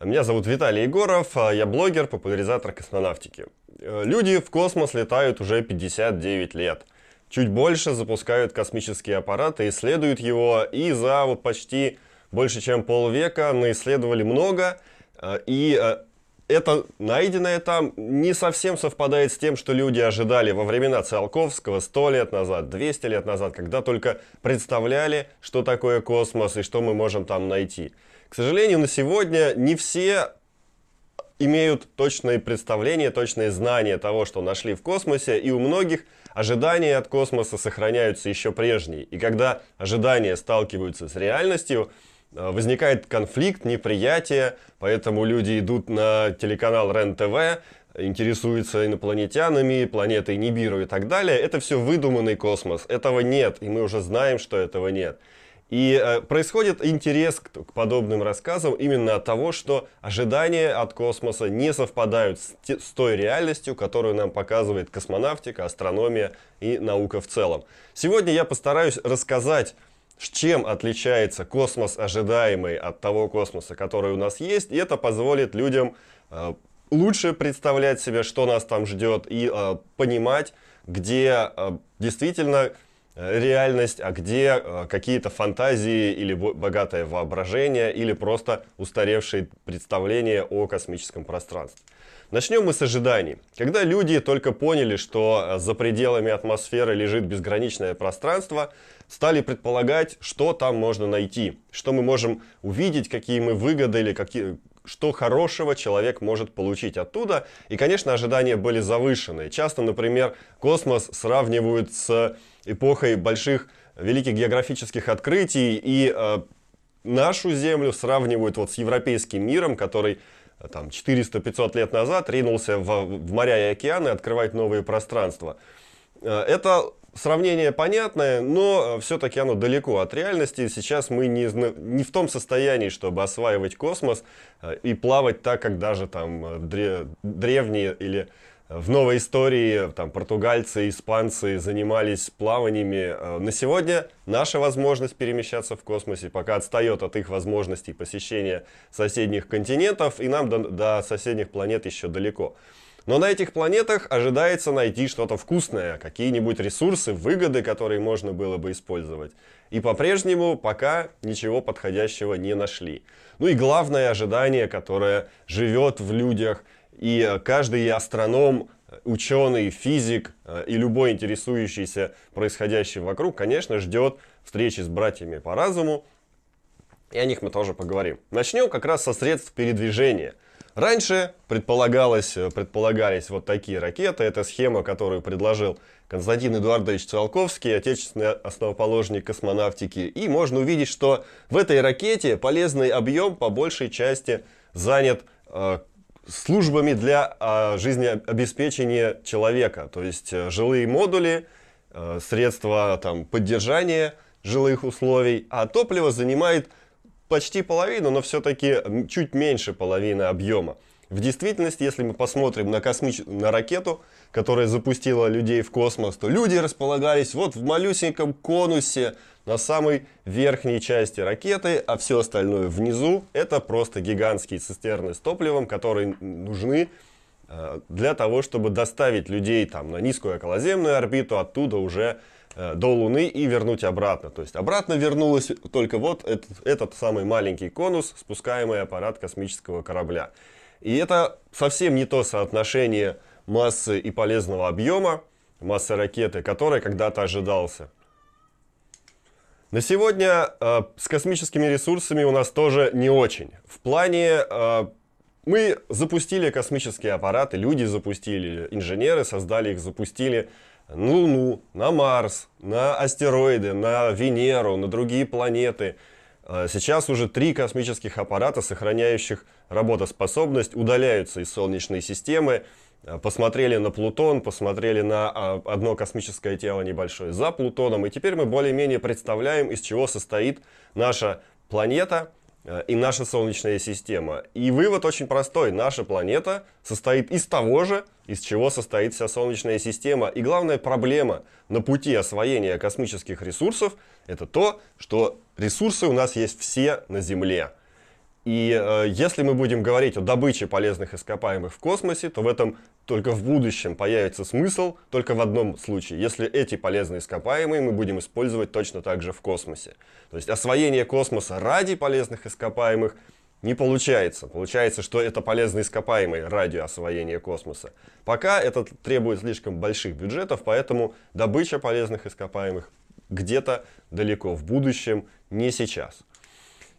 Меня зовут Виталий Егоров, а я блогер, популяризатор космонавтики. Э, люди в космос летают уже 59 лет. Чуть больше запускают космические аппараты, исследуют его, и за вот почти больше чем полвека мы исследовали много, э, и э, это найденное там не совсем совпадает с тем, что люди ожидали во времена Циолковского 100 лет назад, 200 лет назад, когда только представляли, что такое космос и что мы можем там найти. К сожалению, на сегодня не все имеют точное представление, точные знания того, что нашли в космосе, и у многих ожидания от космоса сохраняются еще прежние. И когда ожидания сталкиваются с реальностью, э, возникает конфликт, неприятие, поэтому люди идут на телеканал РЕН-ТВ, интересуются инопланетянами, планетой Нибиру и так далее. Это все выдуманный космос, этого нет, и мы уже знаем, что этого нет. И э, происходит интерес к, к подобным рассказам именно от того, что ожидания от космоса не совпадают с, те, с той реальностью, которую нам показывает космонавтика, астрономия и наука в целом. Сегодня я постараюсь рассказать, с чем отличается космос ожидаемый от того космоса, который у нас есть, и это позволит людям э, лучше представлять себе, что нас там ждет, и э, понимать, где э, действительно Э, реальность, а где э, какие-то фантазии или богатое воображение, или просто устаревшие представления о космическом пространстве. Начнем мы с ожиданий. Когда люди только поняли, что э, за пределами атмосферы лежит безграничное пространство, стали предполагать, что там можно найти, что мы можем увидеть, какие мы выгоды или какие, что хорошего человек может получить оттуда. И, конечно, ожидания были завышены. Часто, например, космос сравнивают с эпохой больших великих географических открытий, и э, нашу Землю сравнивают вот с европейским миром, который э, там 400-500 лет назад ринулся в, в моря и океаны открывать новые пространства. Э, это Сравнение понятное, но э, все-таки оно далеко от реальности. Сейчас мы не, не в том состоянии, чтобы осваивать космос э, и плавать так, как даже там э, древние или в новой истории там, португальцы, испанцы занимались плаваниями. На сегодня наша возможность перемещаться в космосе пока отстает от их возможностей посещения соседних континентов, и нам до, до соседних планет еще далеко. Но на этих планетах ожидается найти что-то вкусное, какие-нибудь ресурсы, выгоды, которые можно было бы использовать. И по-прежнему пока ничего подходящего не нашли. Ну и главное ожидание, которое живет в людях, и каждый астроном ученый, физик э, и любой интересующийся происходящим вокруг, конечно, ждет встречи с братьями по разуму. И о них мы тоже поговорим. Начнем как раз со средств передвижения – Раньше предполагалось, э, предполагались вот такие ракеты. Это схема, которую предложил Константин Эдуардович Циолковский, отечественный основоположник космонавтики. И можно увидеть, что в этой ракете полезный объем по большей части занят э, службами для э, жизнеобеспечения человека. То есть э, жилые модули, э, средства там, поддержания жилых условий, а топливо занимает почти половину, но все-таки чуть меньше половины объема. В действительности, если мы посмотрим на, космич... на ракету, которая запустила людей в космос, то люди располагались вот в малюсеньком конусе на самой верхней части ракеты, а все остальное внизу это просто гигантские цистерны с топливом, которые нужны э, для того, чтобы доставить людей там, на низкую околоземную орбиту, оттуда уже Э, до Луны и вернуть обратно. То есть обратно вернулось только вот этот, этот самый маленький конус, спускаемый аппарат космического корабля. И это совсем не то соотношение массы и полезного объема массы ракеты, который когда-то ожидался. На сегодня э, с космическими ресурсами у нас тоже не очень. В плане э, мы запустили космические аппараты, люди запустили, инженеры создали их, запустили на Луну, на Марс, на астероиды, на Венеру, на другие планеты. А сейчас уже три космических аппарата, сохраняющих работоспособность, удаляются из Солнечной системы. А, посмотрели на Плутон, посмотрели на а, одно космическое тело небольшое за Плутоном. И теперь мы более-менее представляем, из чего состоит наша планета и наша Солнечная система. И вывод очень простой. Наша планета состоит из того же, из чего состоит вся Солнечная система. И главная проблема на пути освоения космических ресурсов – это то, что ресурсы у нас есть все на Земле. И э, если мы будем говорить о добыче полезных ископаемых в космосе, то в этом только в будущем появится смысл только в одном случае. Если эти полезные ископаемые мы будем использовать точно так же в космосе. То есть освоение космоса ради полезных ископаемых не получается. Получается, что это полезные ископаемые ради освоения космоса. Пока это требует слишком больших бюджетов, поэтому добыча полезных ископаемых где-то далеко в будущем, не сейчас.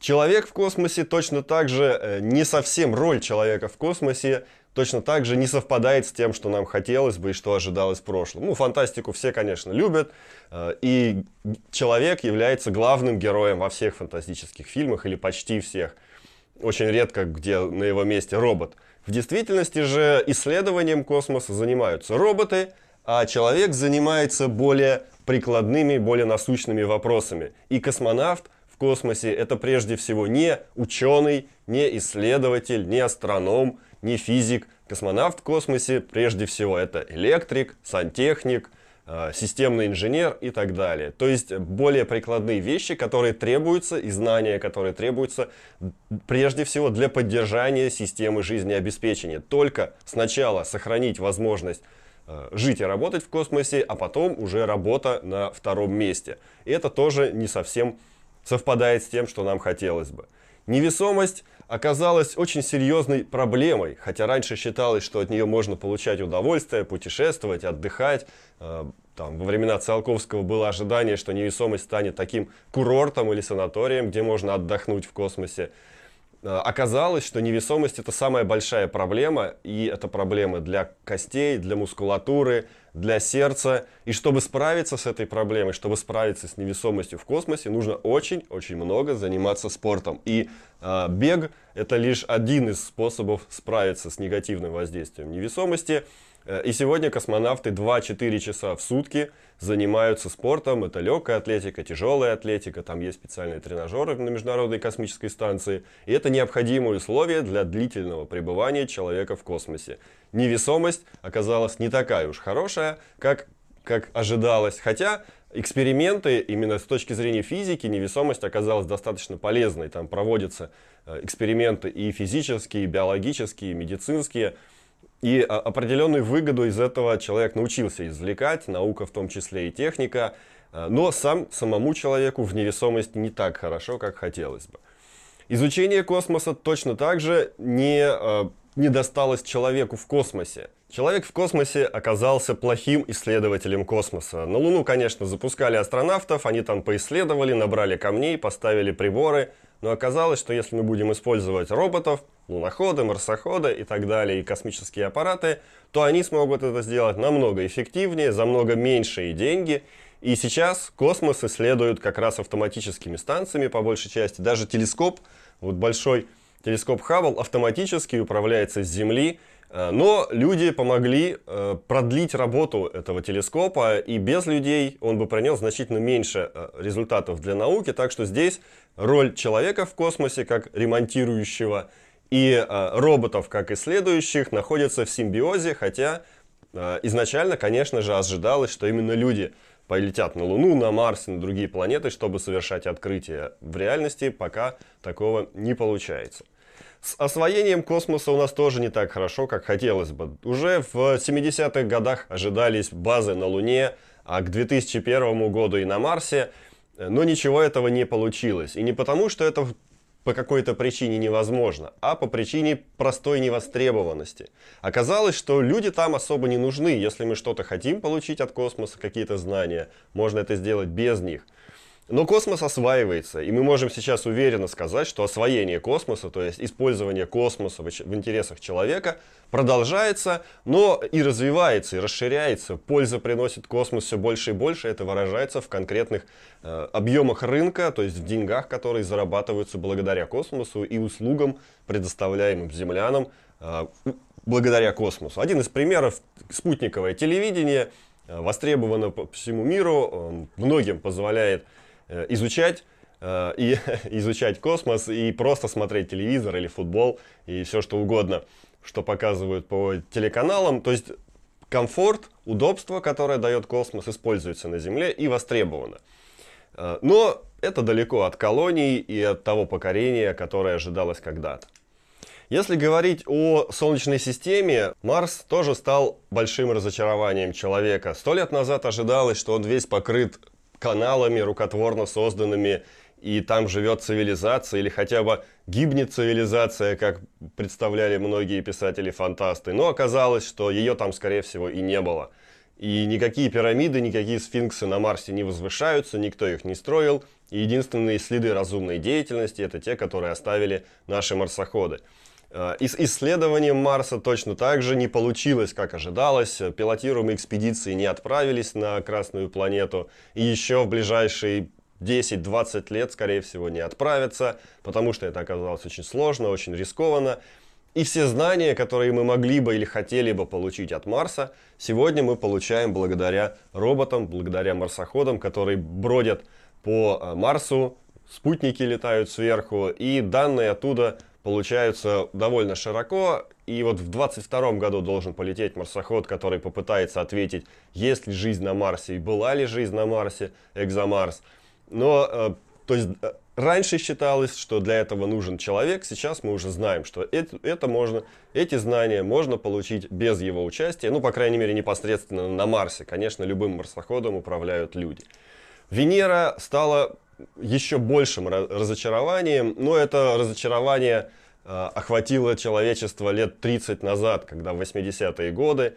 Человек в космосе точно так же э, не совсем роль человека в космосе точно так же не совпадает с тем, что нам хотелось бы и что ожидалось в прошлом. Ну, фантастику все, конечно, любят, э, и человек является главным героем во всех фантастических фильмах или почти всех. Очень редко, где на его месте робот. В действительности же исследованием космоса занимаются роботы, а человек занимается более прикладными, более насущными вопросами. И космонавт в космосе это прежде всего не ученый, не исследователь, не астроном, не физик. Космонавт в космосе прежде всего это электрик, сантехник, э, системный инженер и так далее. То есть более прикладные вещи, которые требуются, и знания, которые требуются прежде всего для поддержания системы жизнеобеспечения. Только сначала сохранить возможность э, жить и работать в космосе, а потом уже работа на втором месте. это тоже не совсем совпадает с тем, что нам хотелось бы. Невесомость оказалась очень серьезной проблемой, хотя раньше считалось, что от нее можно получать удовольствие, путешествовать, отдыхать. Э, там, во времена Циолковского было ожидание, что невесомость станет таким курортом или санаторием, где можно отдохнуть в космосе. Э, оказалось, что невесомость это самая большая проблема, и это проблема для костей, для мускулатуры, для сердца. И чтобы справиться с этой проблемой, чтобы справиться с невесомостью в космосе, нужно очень-очень много заниматься спортом. И э, бег это лишь один из способов справиться с негативным воздействием невесомости. Э, и сегодня космонавты 2-4 часа в сутки занимаются спортом. Это легкая атлетика, тяжелая атлетика. Там есть специальные тренажеры на Международной космической станции. И это необходимые условия для длительного пребывания человека в космосе. Невесомость оказалась не такая уж хорошая, как, как ожидалось. Хотя эксперименты именно с точки зрения физики невесомость оказалась достаточно полезной. Там проводятся э, эксперименты и физические, и биологические, и медицинские. И а, определенную выгоду из этого человек научился извлекать, наука в том числе и техника, а, но сам самому человеку в невесомости не так хорошо, как хотелось бы. Изучение космоса точно так же не, а, не досталось человеку в космосе. Человек в космосе оказался плохим исследователем космоса. На Луну, конечно, запускали астронавтов, они там поисследовали, набрали камней, поставили приборы, но оказалось, что если мы будем использовать роботов, луноходы, марсоходы и так далее, и космические аппараты, то они смогут это сделать намного эффективнее, за много меньшие деньги. И сейчас космос исследуют как раз автоматическими станциями по большей части. Даже телескоп, вот большой телескоп Хаббл автоматически управляется с Земли, э, но люди помогли э, продлить работу этого телескопа, и без людей он бы принес значительно меньше э, результатов для науки, так что здесь роль человека в космосе как ремонтирующего и э, роботов, как и следующих, находятся в симбиозе, хотя э, изначально, конечно же, ожидалось, что именно люди полетят на Луну, на Марс и на другие планеты, чтобы совершать открытия. В реальности пока такого не получается. С освоением космоса у нас тоже не так хорошо, как хотелось бы. Уже в 70-х годах ожидались базы на Луне, а к 2001 году и на Марсе, э, но ничего этого не получилось. И не потому, что это по какой-то причине невозможно, а по причине простой невостребованности. Оказалось, что люди там особо не нужны. Если мы что-то хотим получить от космоса, какие-то знания, можно это сделать без них. Но космос осваивается, и мы можем сейчас уверенно сказать, что освоение космоса, то есть использование космоса в, интересах человека, продолжается, но и развивается, и расширяется. Польза приносит космос все больше и больше, это выражается в конкретных э, объемах рынка, то есть в деньгах, которые зарабатываются благодаря космосу и услугам, предоставляемым землянам э, благодаря космосу. Один из примеров – спутниковое телевидение, э, востребовано по всему миру, э, многим позволяет Э, изучать, э, и изучать космос, и просто смотреть телевизор или футбол, и все что угодно, что показывают по телеканалам. То есть комфорт, удобство, которое дает космос, используется на Земле и востребовано. Э, но это далеко от колоний и от того покорения, которое ожидалось когда-то. Если говорить о Солнечной системе, Марс тоже стал большим разочарованием человека. Сто лет назад ожидалось, что он весь покрыт каналами, рукотворно созданными, и там живет цивилизация, или хотя бы гибнет цивилизация, как представляли многие писатели-фантасты. Но оказалось, что ее там, скорее всего, и не было. И никакие пирамиды, никакие сфинксы на Марсе не возвышаются, никто их не строил. И единственные следы разумной деятельности – это те, которые оставили наши марсоходы. Э, и исследованием Марса точно так же не получилось, как ожидалось. Пилотируемые экспедиции не отправились на Красную планету. И еще в ближайшие 10-20 лет, скорее всего, не отправятся, потому что это оказалось очень сложно, очень рискованно. И все знания, которые мы могли бы или хотели бы получить от Марса, сегодня мы получаем благодаря роботам, благодаря марсоходам, которые бродят по э, Марсу, спутники летают сверху, и данные оттуда получаются довольно широко. И вот в 22 году должен полететь марсоход, который попытается ответить, есть ли жизнь на Марсе и была ли жизнь на Марсе, экзомарс. Но, э, то есть, э, раньше считалось, что для этого нужен человек, сейчас мы уже знаем, что это, это можно, эти знания можно получить без его участия, ну, по крайней мере, непосредственно на Марсе. Конечно, любым марсоходом управляют люди. Венера стала еще большим разочарованием, но это разочарование э, охватило человечество лет 30 назад, когда в 80-е годы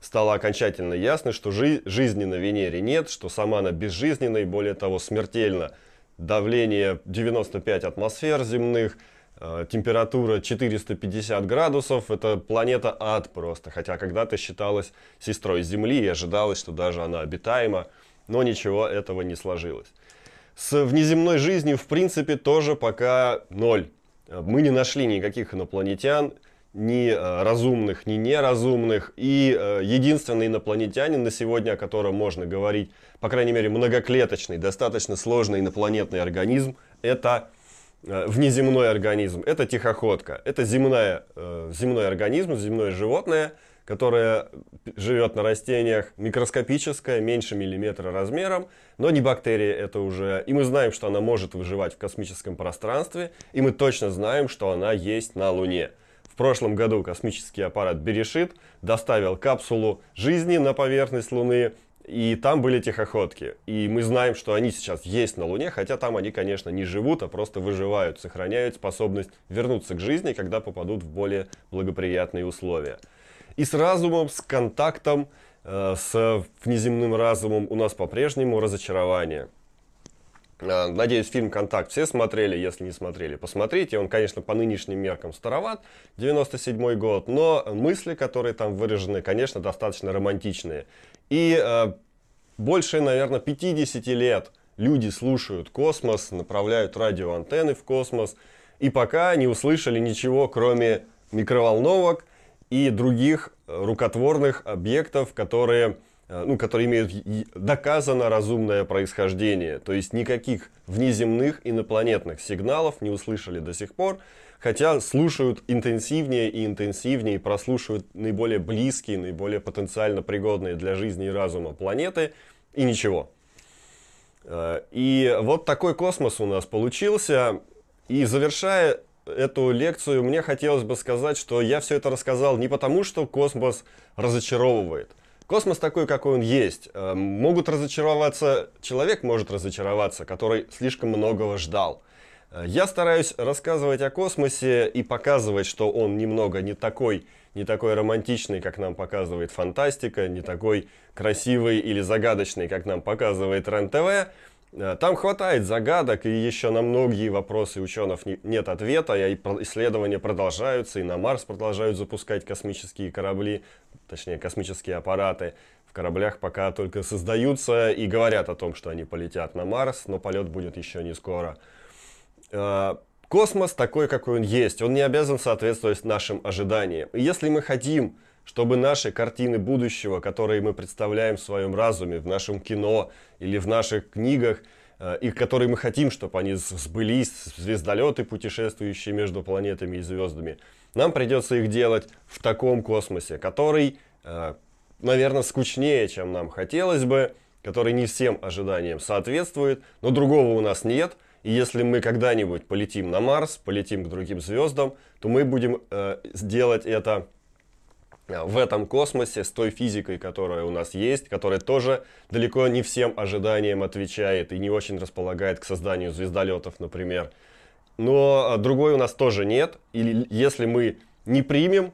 стало окончательно ясно, что жи жизни на Венере нет, что сама она безжизненна и более того смертельна. Давление 95 атмосфер земных, э, температура 450 градусов, это планета ад просто, хотя когда-то считалась сестрой Земли и ожидалось, что даже она обитаема, но ничего этого не сложилось. С внеземной жизнью, в принципе, тоже пока ноль. Мы не нашли никаких инопланетян, ни э, разумных, ни неразумных. И э, единственный инопланетянин на сегодня, о котором можно говорить, по крайней мере, многоклеточный, достаточно сложный инопланетный организм, это э, внеземной организм, это тихоходка, это земная, земной организм, земное животное – которая живет на растениях, микроскопическая, меньше миллиметра размером, но не бактерия это уже. И мы знаем, что она может выживать в космическом пространстве, и мы точно знаем, что она есть на Луне. В прошлом году космический аппарат Берешит доставил капсулу жизни на поверхность Луны, и там были тихоходки. И мы знаем, что они сейчас есть на Луне, хотя там они, конечно, не живут, а просто выживают, сохраняют способность вернуться к жизни, когда попадут в более благоприятные условия. И с разумом, с контактом, э, с внеземным разумом у нас по-прежнему разочарование. Э, надеюсь, фильм «Контакт» все смотрели, если не смотрели, посмотрите. Он, конечно, по нынешним меркам староват, 97 год, но мысли, которые там выражены, конечно, достаточно романтичные. И э, больше, наверное, 50 лет люди слушают космос, направляют радиоантенны в космос, и пока не услышали ничего, кроме микроволновок – и других э, рукотворных объектов, которые, э, ну, которые имеют доказано разумное происхождение. То есть никаких внеземных инопланетных сигналов не услышали до сих пор, хотя слушают интенсивнее и интенсивнее, прослушивают наиболее близкие, наиболее потенциально пригодные для жизни и разума планеты, и ничего. Э, и вот такой космос у нас получился. И завершая эту лекцию, мне хотелось бы сказать, что я все это рассказал не потому, что космос разочаровывает. Космос такой, какой он есть. Э, могут разочароваться, человек может разочароваться, который слишком многого ждал. Э, я стараюсь рассказывать о космосе и показывать, что он немного не такой, не такой романтичный, как нам показывает фантастика, не такой красивый или загадочный, как нам показывает РЕН-ТВ, Э, там хватает загадок, и еще на многие вопросы ученых нет ответа, а и исследования продолжаются, и на Марс продолжают запускать космические корабли, точнее космические аппараты. В кораблях пока только создаются и говорят о том, что они полетят на Марс, но полет будет еще не скоро. Э, космос такой, какой он есть, он не обязан соответствовать нашим ожиданиям. И если мы хотим чтобы наши картины будущего, которые мы представляем в своем разуме, в нашем кино или в наших книгах, э, и которые мы хотим, чтобы они сбылись, звездолеты, путешествующие между планетами и звездами, нам придется их делать в таком космосе, который, э, наверное, скучнее, чем нам хотелось бы, который не всем ожиданиям соответствует, но другого у нас нет. И если мы когда-нибудь полетим на Марс, полетим к другим звездам, то мы будем э, делать это Э, в этом космосе с той физикой, которая у нас есть, которая тоже далеко не всем ожиданиям отвечает и не очень располагает к созданию звездолетов, например. Но э, другой у нас тоже нет. И если мы не примем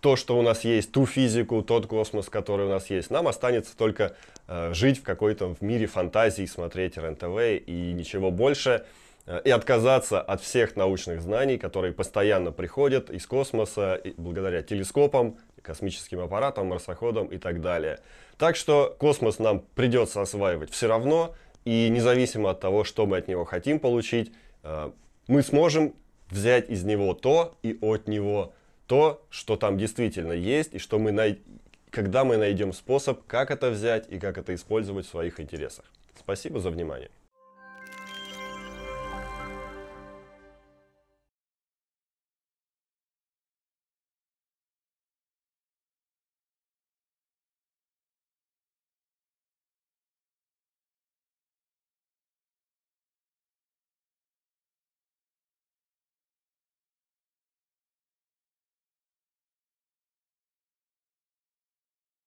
то, что у нас есть, ту физику, тот космос, который у нас есть, нам останется только э, жить в какой-то в мире фантазии, смотреть РНТВ и ничего больше. Э, и отказаться от всех научных знаний, которые постоянно приходят из космоса, благодаря телескопам, космическим аппаратам, марсоходам и так далее. Так что космос нам придется осваивать все равно, и независимо от того, что мы от него хотим получить, э, мы сможем взять из него то и от него то, что там действительно есть, и что мы най... когда мы найдем способ, как это взять и как это использовать в своих интересах. Спасибо за внимание.